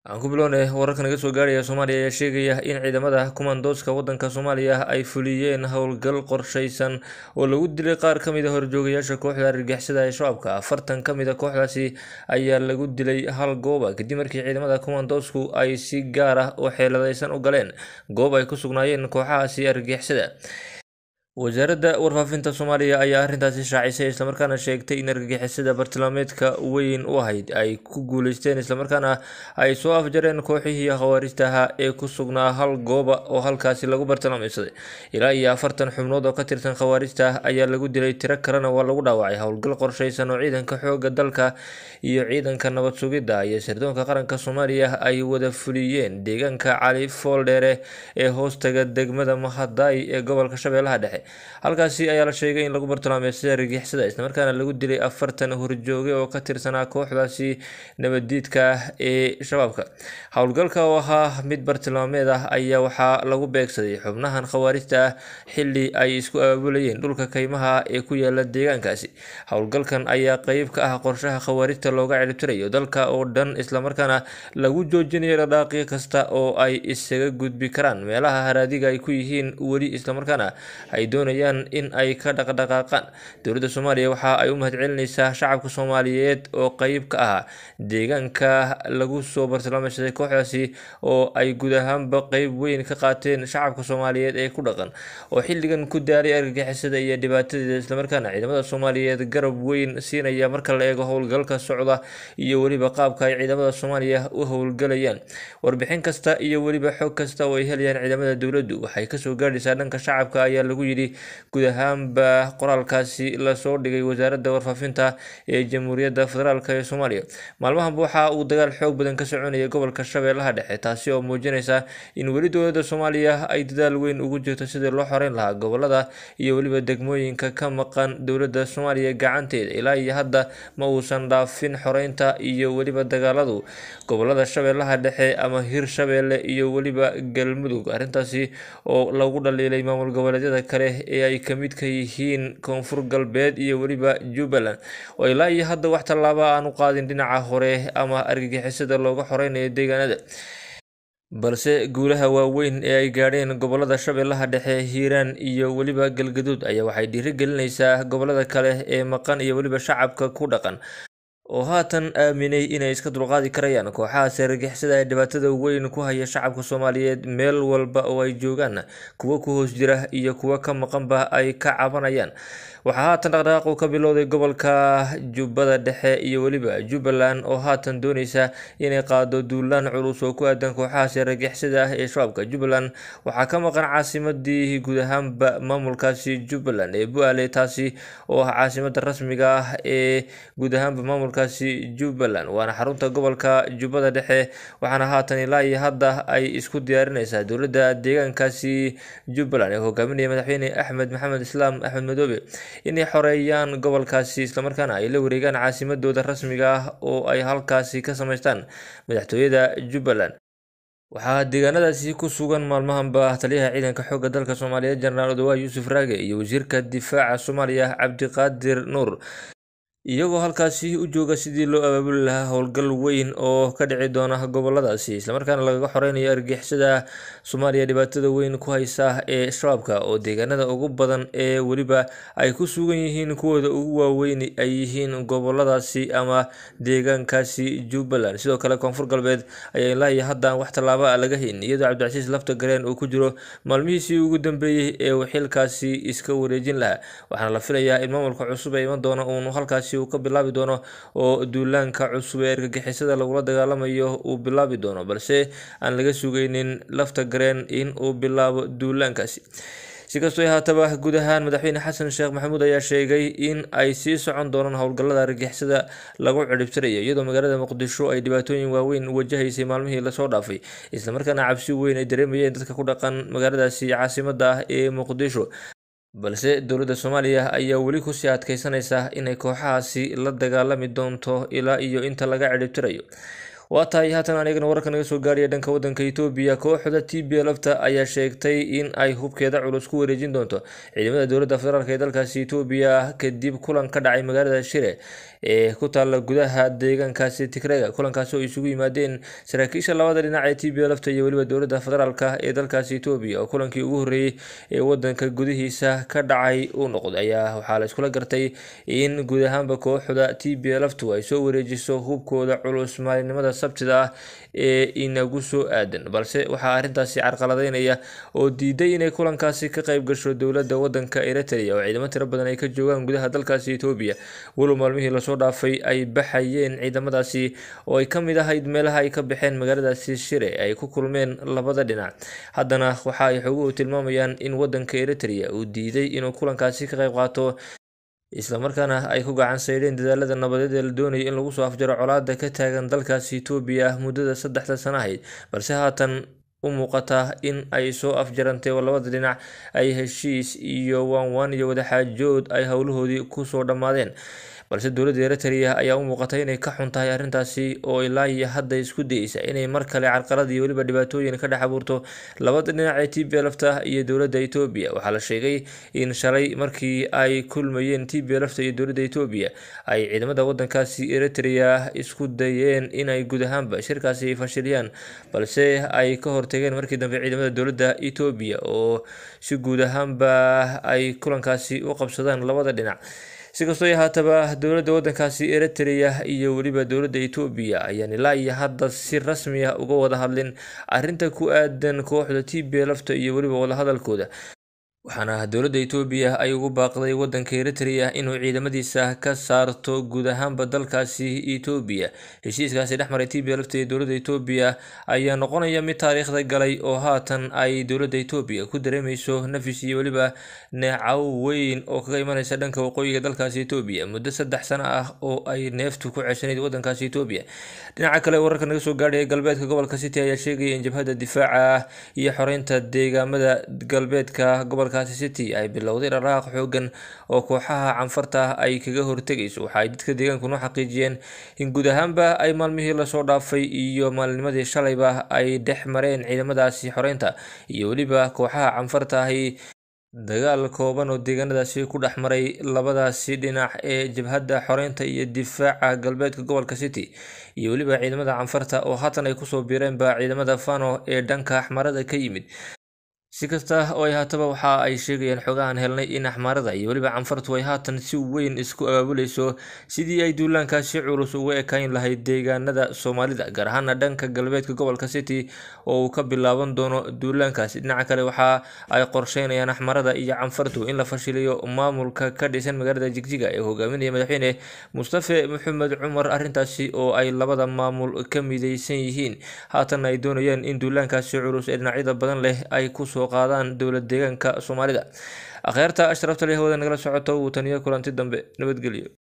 aan ku bilownay eh, wararka naga soo gaaraya soomaaliya ayaa sheegaya in ciidamada kumandoodska waddanka soomaaliya ay fuliyeen howlgal qorshaysan oo lagu dilay qaar ka mid a ah horjoogayaasha kooxda argagixisada ee shabaabka afartan ka mid a ah kooxdaasi ayaa lagu dilay hal gooba kadib markii ciidamada kumandoosku ay si gaar ah oo xeeladaysan u galeen goob ay ku sugnaayeen kooxahaasi argagixisada wasaaradda warfaafinta soomaaliya ayaa arrintaasi shaacisay islamarkaana sheegtay in argagixisada bartilmaameedka weyn u ahayd ay ku guuleysteen islamarkaana ay soo afjareen kooxihii khawaarijta ahaa ee ku sugnaa hal gooba oo halkaasi lagu bartilmaameysaday ilaa iyo afartan xubnood oo ka tirsan khawaarijta ayaa lagu dilay tiro kalena waa lagu dhaawacay howlgal qorshaysan oo ciidanka xooga dalka iyo ciidanka nabad sugidda ayaa sirdoonka qaranka soomaaliya ay wada fuliyeen deegaanka cali fooldheere ee hoostaga degmada mahadaay ee gobolka shabeelaha dhexe halkaasi ayaa la sheegay in lagu bartilmaamay sida argixisada islamarkaana lagu dilay afartan horjoogay oo ka tirsanaa kooxdaasi nabadiidka ah ee shabaabka howlgalka oo ahaa mid bartilmaameed ah ayaa waxaa lagu beegsaday xubnahan khawaarijta ah xili ay isku abaabulayeen dhulka kaymaha ee ku yaala deegaankaasi howlgalkan ayaa qeyb ka ah qorshaha khawaarijta looga celibtirayo dalka oo dhan islamarkaana lagu joojinayo dhadhaaqi kasta oo ay isaga gudbi karaan meelaha haraadiga ay ku yihiin weli islamarkaana ay doonayaan in ay ka dhaqdhaqaaqaan dowladda soomaaliya waxa ay u mahadcelinaysaa shacabka soomaaliyeed oo qeyb ka ahaa deegaanka lagu soo bartilmaameysaday kooxdaasi oo ay guud ahaanba qeyb weyn ka qaateen shacabka soomaaliyeed ee ku dhaqan oo xilligan ku daalay argagixisada iyo dhibaatadeeda islamarkaana ciidamada soomaaliyeed garab weyn siinaya marka la eego howlgalka socda iyo weliba qaabka ay ciidamada soomaaliya u howlgalayaan warbixin kasta iyo weliba xoog kasta oo ay helayaan ciidamada dowladdu waxay kasoo gaadhaysaa dhanka shacabka ayaa lagu yidhi yidhi guud ahaanba qoraalkaasi lasoo dhigay wasaaradda warfaafinta ee jamhuuriyadda federaalk ee soomaaliya maalmahanba waxa uu dagaal xoog badan ka soconayay gobolka shabeellaha dhexe taasi oo muujinaysa in weli dowladda soomaaliya ay dadaal weyn ugu jirto sidii loo xoreyn lahaa gobolada iyo weliba degmooyinka ka maqan dowladda soomaaliya gacanteeda ilaa iyo hadda ma uusan dhaafin xoreynta iyo weliba dagaaladu gobolada shabeellaha dhexe ama hir shabeelle iyo weliba galmudug arrintaasi oo lagu dhaliilay maamul goboleedyada kale leh ee ay ka midka yihiin koonfur galbeed iyo weliba jubbaland oo ilaa iyo hadda wax tallaaba aan u qaadin dhinaca hore ama argagixisada looga xoreynayo deegaanada balse guulaha waaweyn ee ay gaadheen gobolada shabeellaha dhexe hiiraan iyo weliba galgaduud ayaa waxay dhiiri gelinaysaa gobolada kale ee maqan iyo weliba shacabka ku dhaqan oo haatan aaminay inay iska dulqaadi karayaan kooxaha seeragixisada ee dhibaatada weyn ku haya shacabka soomaaliyeed meel walba oo ay joogaan kuwo ku hoos jira iyo kuwa ka maqanba ay ka cabanayaan waxaa haatan dhaqdhaqaaqu ka bilowday gobolka jubbada dhexe iyo weliba jubbaland oo haatan doonaysa inay qaado duulaan culus oo ku aadan kooxaha seeragixisada ee shabaabka jubbaland waxaa ka maqan caasimadii guud ahaanba maamulkaasi jubbaland ee bu-aale taasi oo ah caasimada rasmiga ah ee guud ahaanba maamulka gobolkaasi jubbaland waana xarunta gobolka jubbada dhexe waxaana haatan ilaa iyo hadda ay isku diyaarineysaa dowladda deegaankaasi jubbaland ee hogaaminaya madaxweyne axmed maxamed islaam axmed madoobe inay xoreeyaan gobolkaasi islamarkaana ay la wareegaan caasimadooda rasmiga ah oo ay halkaasi ka samaystaan madaxtooyada jubbaland waxaa deegaanadaasi ku sugan maalmahanba taliyaha ciidanka xoogga dalka soomaaliya jenaraal odowa yuusuf raage iyo wasiirka difaaca soomaaliya cabdiqaadir nuur iyagoo halkaasi u jooga sidii loo abaabuli lahaa howlgal weyn oo ka dhici doona goboladaasi islamarkaana lagaga xoreynayo argixisada soomaaliya dhibaatada weyn ku haysa ee shabaabka oo deegaanada ugu badan ee weliba ay ku sugan yihiin kuwooda ugu waaweyn ay yihiin goboladaasi ama deegaankaasi jubbaland sidoo kale koonfur galbeed ayaa ilaa haddan wax tallaaba a ah laga hayn iyadoo cabdicasiis lafta gareen uu ku jiro maalmihiisii ugu dambeeyey ee xilkaasi iska wareejin lahaa waxaana la filayaa in maamulka cusub ee iman doona uun halkaasi halkaasi uu ka bilaabi doono oo duulaanka cusub ee argagixisada lagula dagaalamayo uu bilaabi doono balse aan laga sugaynin lafta gareen in uu bilaabo duulaankaasi sikastoo haataba guud ahaan madaxweyne xasan sheekh maxamuud ayaa sheegay in ay sii socon doonaan howlgallada argagixisada lagu cidhibtirayo iyadoo magaalada muqdisho ay dhibaatooyin waaweyn wajahaysay maalmihii lasoo dhaafay islamarkaana cabsi weyn ay dareemayeen dadka ku dhaqan magaaladaasi caasimada ah ee muqdisho balse dowladda soomaaliya ayaa weli kusii adkeysanaysa inay kooxahaasi la dagaalami doonto ilaa iyo inta laga ciribtirayo waa tahay haatan anigana wararka naga soo gaaraya dhanka wadanka itoobiya kooxda t b lafta ayaa sheegtay in ay hubkeeda culus ku wareejin doonto ciidamada dowladda federaalk ee dalkaasi itoobiya kadib kulan ka dhacay magaalada shire ee ku taalla gudaha deegaankaasi tigrega kulankaasi oo isugu yimaadeen saraakiisha labada dhinac ee t b lafta iyo weliba dowladda federaalk ee dalkaasi itoobiya oo kulankii ugu horreeyey ee wadanka gudihiisa ka dhacay uu noqday ayaa waxaa la iskula gartay in guud ahaanba kooxda t b laftu ay soo wareejiso hubkooda culus maalinimada sabtida ah ee inagu soo aadan balse waxaa arintaasi carqaladeynaya oo diiday inay kulankaasi ka qayb gasho dowladda wadanka eritrea oo ciidamo tiro badan ay ka joogaan gudaha dalkaasi etoobiya walow maalmihii lasoo dhaafay ay baxayeen ciidamadaasi oo ay ka mid ahayd meelaha ay ka baxeen magaaladaasi shire ay ku kulmeen labada dhinac haddana waxa ay xoguhu tilmaamayaan in wadanka eritrea uu diiday inuu kulankaasi ka qayb qaato islamarkaana ay ku gacan dadaalada nabadeed ee la doonayay in lagu soo afjaro colaada ka taagan dalkaasi etoobiya ah muddada saddexda sana ahayd balse haatan u muuqata in ay soo afjarantay labada dhinac ay heshiis iyo waanwaan iyo wadaxaajood ay howlahoodii ku soo dhammaadeen balse dowladda eritrea ayaa u muuqatay inay ka xun tahay arrintaasi oo ilaa iyo hadda isku dayeysa inay mar kale carqalad weliba dhibaatooyin ka dhex abuurto labada dhinac ee t b lafta iyo dowladda etoobiya waxaa la sheegay in shalay markii ay kulmayeen t b lafta iyo dowladda etoobiya ay ciidamada wadankaasi eritrea isku dayeen inay guud ahaanba shirkaasi fashiliyaan balse ay ka hortageen markii dambe ciidamada dowladda etoobiya oo si guud ahaanba ay kulankaasi u qabsadaan labada dhinac sikastoo haataba dowladda wadankaasi eritrea iyo weliba dowladda etoobiya ayaan ilaa iyo hadda si rasmi ah uga wada hadlin arinta ku aadan kooxda t b lafta iyo weliba wadahadalkooda waxaana ah dowladda etoobiya ay ugu baaqday waddanka eritrea inuu ciidamadiisa ka saarto guud ahaanba dalkaasi etoobiya heshiiskaasi dhex maray t b lafteeda dowladda etoobiya ayaa noqonaya mid taariikhda galay oo haatan ay dowladda etoobiya ku dareemayso nafis iyo weliba neecow weyn oo kaga imaneysa dhanka waqooyiga dalkaasi etoobiya muddo saddex sano ah oo ay neeftu ku ceshanayd waddankaasi etoobiya dhinaca kale wararka naga soo gaadhaya galbeedka gobolka city ayaa sheegaya in jabhadda difaaca iyo xoreynta deegaamada galbeedka gobolka markaasi city ay bilowday dharaaq xoogan oo kooxaha canfarta ay kaga hortegayso waxa ay dadka deegaankuna xaqiijiyeen in guud ahaanba ay maalmihii lasoo dhaafay iyo maalinimadii shalayba ay dhex mareen ciidamadaasi xoreynta iyo weliba kooxaha canfarta ahi dagaal kooban oo deegaanadaasi ku dhex maray labadaasi dhinac ee jabhadda xoreynta iyo difaaca galbeedka gobolka city iyo weliba ciidamada canfarta oo haatan ay kusoo biireenba ciidamada fano ee dhanka axmarada ka yimid si kasta oo ay haataba waxa ay sheegayeen xogahan helnay in axmaarada iyo weliba canfartu ay haatan si weyn isku abaabulayso sidii ay duulaankaasi culus uga ekayn lahayd deegaanada soomaalida gaar ahaana dhanka galbeedka gobolka city oo uu ka bilaaban doono duulaankaasi dhinaca kale waxa ay qorsheynayaan axmarada iyo canfartu in la fashiliyo maamulka ka dhisan magaalada jigjiga ee hogaaminaya madaxweyne mustafe maxamed cumar arrintaasi oo ay labada maamul ka midaysan yihiin haatan ay doonayeen in duulaankaasi culus ee dhinacyada badan leh ay kusoo soo qaadaan dowlad deegaanka soomaalida akhyaarta ashrafta leh hawada nagala socoto wuu taniyo kulanti dambe nabadgelyo